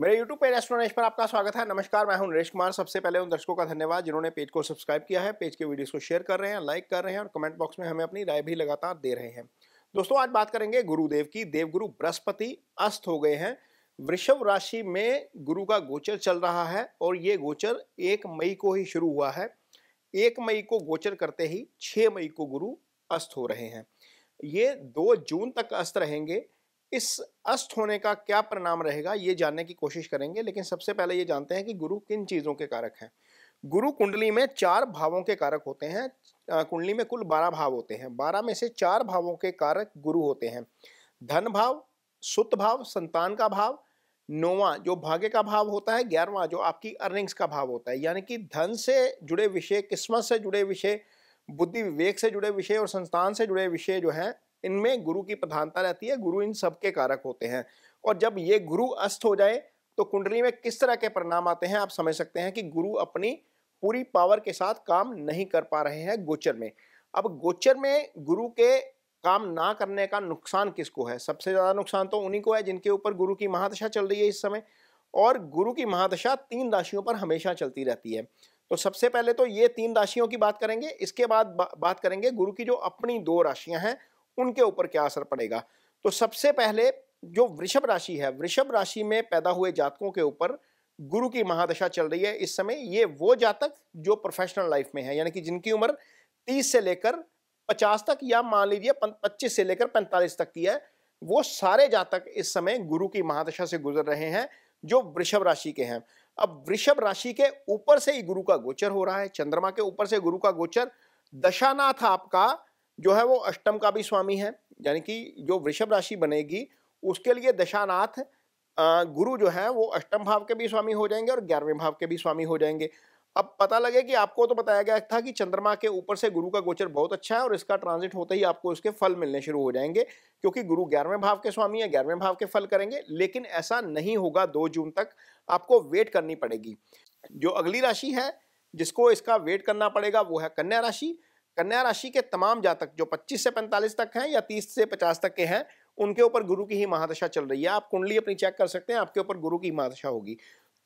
मेरे YouTube page restaurant पर आपका स्वागत है नमस्कार मैं हूं नरेश कुमार सबसे पहले उन दर्शकों का धन्यवाद जिन्होंने पेज को सब्सक्राइब किया है पेज के वीडियोस को शेयर कर रहे हैं लाइक कर रहे हैं और कमेंट बॉक्स में हमें अपनी राय भी लगातार दे रहे हैं दोस्तों आज बात करेंगे गुरुदेव की देवगुरु बृहस्पति अस्त हो गए हैं वृषभ राशि में गुरु का गोचर चल रहा है और ये गोचर एक मई को ही शुरू हुआ है एक मई को गोचर करते ही छः मई को गुरु अस्त हो रहे हैं ये दो जून तक अस्त रहेंगे इस अस्त होने का क्या परिणाम रहेगा ये जानने की कोशिश करेंगे लेकिन सबसे पहले ये जानते हैं कि गुरु किन चीज़ों के कारक हैं गुरु कुंडली में चार भावों के कारक होते हैं कुंडली में कुल बारह भाव होते हैं बारह में से चार भावों के कारक गुरु होते हैं धन भाव सुत भाव संतान का भाव नौवा जो भाग्य का भाव होता है ग्यारहवा जो आपकी अर्निंग्स का भाव होता है यानी कि धन से जुड़े विषय किस्मत से जुड़े विषय बुद्धि विवेक से जुड़े विषय और संस्थान से जुड़े विषय जो हैं इनमें गुरु की प्रधानता रहती है गुरु इन सबके कारक होते हैं और जब ये गुरु अस्त हो जाए तो कुंडली में किस तरह के परिणाम आते हैं आप समझ सकते हैं कि गुरु अपनी पूरी पावर के साथ काम नहीं कर पा रहे हैं गोचर में अब गोचर में गुरु के काम ना करने का नुकसान किसको है सबसे ज़्यादा नुकसान तो उन्हीं को है जिनके ऊपर गुरु की महादशा चल रही है इस समय और गुरु की महादशा तीन राशियों पर हमेशा चलती रहती है तो सबसे पहले तो ये तीन राशियों की बात करेंगे इसके बाद बा, बात करेंगे गुरु की जो अपनी दो राशियां हैं उनके ऊपर क्या असर पड़ेगा तो सबसे पहले जो वृषभ राशि है वृषभ राशि में पैदा हुए जातकों के ऊपर गुरु की महादशा चल रही है इस समय ये वो जातक जो प्रोफेशनल लाइफ में है यानी कि जिनकी उम्र 30 से लेकर 50 तक या मान लीजिए 25 से लेकर 45 तक की है वो सारे जातक इस समय गुरु की महादशा से गुजर रहे हैं जो वृषभ राशि के हैं अब वृषभ राशि के ऊपर से ही गुरु का गोचर हो रहा है चंद्रमा के ऊपर से गुरु का गोचर दशानाथ आपका जो है वो अष्टम का भी स्वामी है यानी कि जो वृषभ राशि बनेगी उसके लिए दशानाथ गुरु जो है वो अष्टम भाव के भी स्वामी हो जाएंगे और ग्यारहवें भाव के भी स्वामी हो जाएंगे अब पता लगे कि आपको तो बताया गया था कि चंद्रमा के ऊपर से गुरु का गोचर बहुत अच्छा है और इसका ट्रांजिट होते ही आपको इसके फल मिलने शुरू हो जाएंगे क्योंकि गुरु ग्यारहवें भाव के स्वामी है ग्यारहवें भाव के फल करेंगे लेकिन ऐसा नहीं होगा दो जून तक आपको वेट करनी पड़ेगी जो अगली राशि है जिसको इसका वेट करना पड़ेगा वो है कन्या राशि कन्या राशि के तमाम जातक जो 25 से 45 तक हैं या 30 से 50 तक के हैं उनके ऊपर गुरु की ही महादशा चल रही है आप कुंडली अपनी चेक कर सकते हैं आपके ऊपर गुरु की महादशा होगी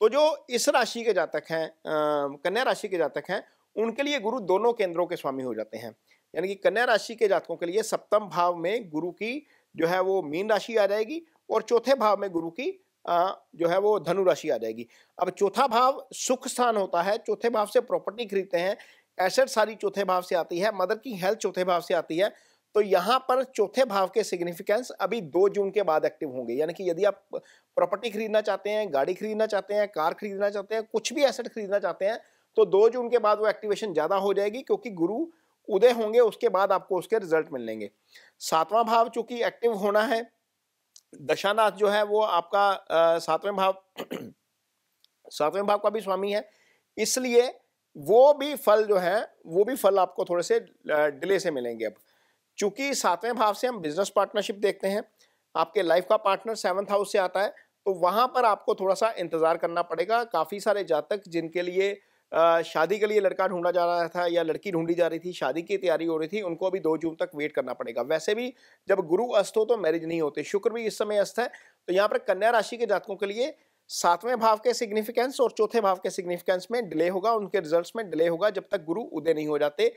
तो जो इस राशि के जातक हैं कन्या राशि के जातक हैं उनके लिए गुरु दोनों केंद्रों के स्वामी हो जाते हैं यानी कि कन्या राशि के जातकों के लिए सप्तम भाव में गुरु की जो है वो मीन राशि आ जाएगी और चौथे भाव में गुरु की आ, जो है वो धनु राशि आ जाएगी अब चौथा भाव सुख स्थान होता है चौथे भाव से प्रॉपर्टी खरीदते हैं एसेट सारी चौथे भाव से आती है मदर की हेल्थ चौथे भाव से आती है तो यहाँ पर चौथे भाव के सिग्निफिकेंस अभी दो जून के बाद एक्टिव होंगे यानी कि यदि आप प्रॉपर्टी खरीदना चाहते हैं गाड़ी खरीदना चाहते हैं कार खरीदना चाहते हैं कुछ भी एसेट खरीदना चाहते हैं तो दो जून के बाद वो एक्टिवेशन ज़्यादा हो जाएगी क्योंकि गुरु उदय होंगे उसके बाद आपको उसके रिजल्ट मिलेंगे सातवां भाव चूंकि एक्टिव होना है दशानाथ जो है वो आपका सातवें भाव सातवें भाव का भी स्वामी है इसलिए वो भी फल जो है वो भी फल आपको थोड़े से डिले से मिलेंगे अब चूंकि सातवें भाव से हम बिजनेस पार्टनरशिप देखते हैं आपके लाइफ का पार्टनर सेवंथ हाउस से आता है तो वहाँ पर आपको थोड़ा सा इंतज़ार करना पड़ेगा काफ़ी सारे जातक जिनके लिए शादी के लिए लड़का ढूंढा जा रहा था या लड़की ढूंढी जा रही थी शादी की तैयारी हो रही थी उनको अभी दो जून तक वेट करना पड़ेगा वैसे भी जब गुरु अस्त हो तो मैरिज नहीं होते शुक्र भी इस समय अस्त है तो यहाँ पर कन्या राशि के जातकों के लिए सातवें भाव के सिग्निफिकेंस और चौथे भाव के सिग्निफिकेंस में डिले होगा उनके रिजल्ट्स में डिले होगा जब तक गुरु उदय नहीं हो जाते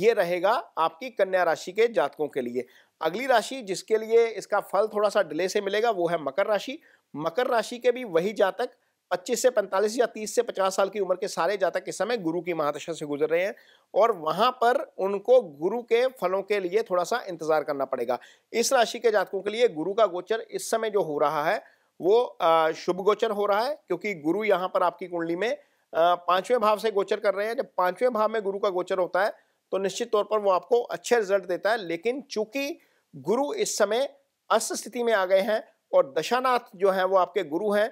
ये रहेगा आपकी कन्या राशि के जातकों के लिए अगली राशि जिसके लिए इसका फल थोड़ा सा डिले से मिलेगा वो है मकर राशि मकर राशि के भी वही जातक 25 से 45 या 30 से 50 साल की उम्र के सारे जातक इस समय गुरु की महादशा से गुजर रहे हैं और वहां पर उनको गुरु के फलों के लिए थोड़ा सा इंतजार करना पड़ेगा इस राशि के जातकों के लिए गुरु का गोचर इस समय जो हो रहा है वो शुभ गोचर हो रहा है क्योंकि गुरु यहाँ पर आपकी कुंडली में पांचवें भाव से गोचर कर रहे हैं जब पांचवें भाव में गुरु का गोचर होता है तो निश्चित तौर पर वो आपको अच्छे रिजल्ट देता है लेकिन चूंकि गुरु इस समय अस्त स्थिति में आ गए हैं और दशानाथ जो है वो आपके गुरु हैं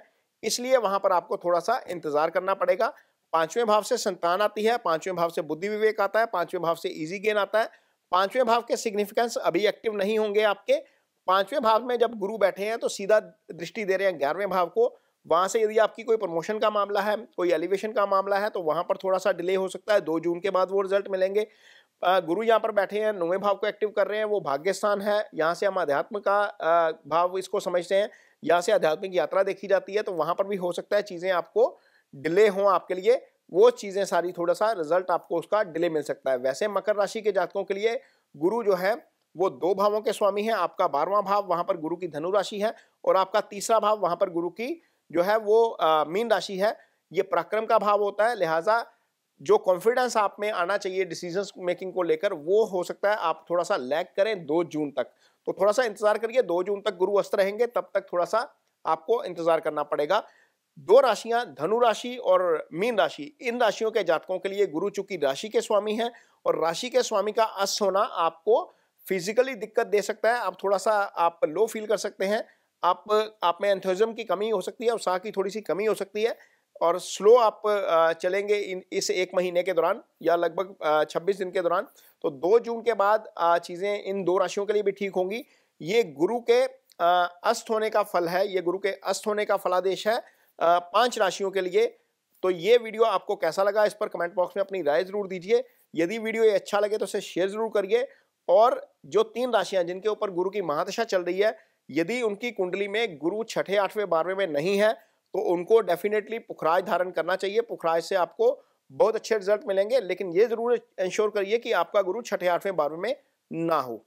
इसलिए वहां पर आपको थोड़ा सा इंतजार करना पड़ेगा पांचवें भाव से संतान आती है पांचवें भाव से बुद्धि विवेक आता है पांचवें भाव से इजी गेन आता है पांचवें भाव के सिग्निफिकेंस अभी एक्टिव नहीं होंगे आपके पांचवें भाव में जब गुरु बैठे हैं तो सीधा दृष्टि दे रहे हैं ग्यारहवें भाव को वहाँ से यदि आपकी कोई प्रमोशन का मामला है कोई एलिवेशन का मामला है तो वहाँ पर थोड़ा सा डिले हो सकता है दो जून के बाद वो रिजल्ट मिलेंगे गुरु यहाँ पर बैठे हैं नौवें भाव को एक्टिव कर रहे हैं वो भाग्य स्थान है यहाँ से हम अध्यात्म का भाव इसको समझते हैं यहाँ से आध्यात्मिक यात्रा देखी जाती है तो वहाँ पर भी हो सकता है चीज़ें आपको डिले हों आपके लिए वो चीज़ें सारी थोड़ा सा रिजल्ट आपको उसका डिले मिल सकता है वैसे मकर राशि के जातकों के लिए गुरु जो है वो दो भावों के स्वामी हैं आपका बारवां भाव वहां पर गुरु की धनु राशि है और आपका तीसरा भाव वहां पर गुरु की जो है वो मीन राशि है ये पराक्रम का भाव होता है लिहाजा जो कॉन्फिडेंस आप में आना चाहिए डिसीजन मेकिंग को लेकर वो हो सकता है आप थोड़ा सा लैग करें दो जून तक तो थोड़ा सा इंतजार करिए दो जून तक गुरु अस्त रहेंगे तब तक थोड़ा सा आपको इंतजार करना पड़ेगा दो राशियां धनु राशि और मीन राशि इन राशियों के जातकों के लिए गुरु चूंकि राशि के स्वामी हैं और राशि के स्वामी का अस्त होना आपको फिजिकली दिक्कत दे सकता है आप थोड़ा सा आप लो फील कर सकते हैं आप आप में एंथोजम की कमी हो सकती है और साह की थोड़ी सी कमी हो सकती है और स्लो आप चलेंगे इन इस एक महीने के दौरान या लगभग 26 दिन के दौरान तो 2 जून के बाद चीज़ें इन दो राशियों के लिए भी ठीक होंगी ये गुरु के अस्त होने का फल है ये गुरु के अस्त होने का फलादेश है पांच राशियों के लिए तो ये वीडियो आपको कैसा लगा इस पर कमेंट बॉक्स में अपनी राय ज़रूर दीजिए यदि वीडियो ये अच्छा लगे तो इसे शेयर ज़रूर करिए और जो तीन राशियां जिनके ऊपर गुरु की महादशा चल रही है यदि उनकी कुंडली में गुरु छठे आठवें बारहवें में नहीं है तो उनको डेफिनेटली पुखराज धारण करना चाहिए पुखराज से आपको बहुत अच्छे रिजल्ट मिलेंगे लेकिन ये जरूर इंश्योर करिए कि आपका गुरु छठे आठवें बारहवें में ना हो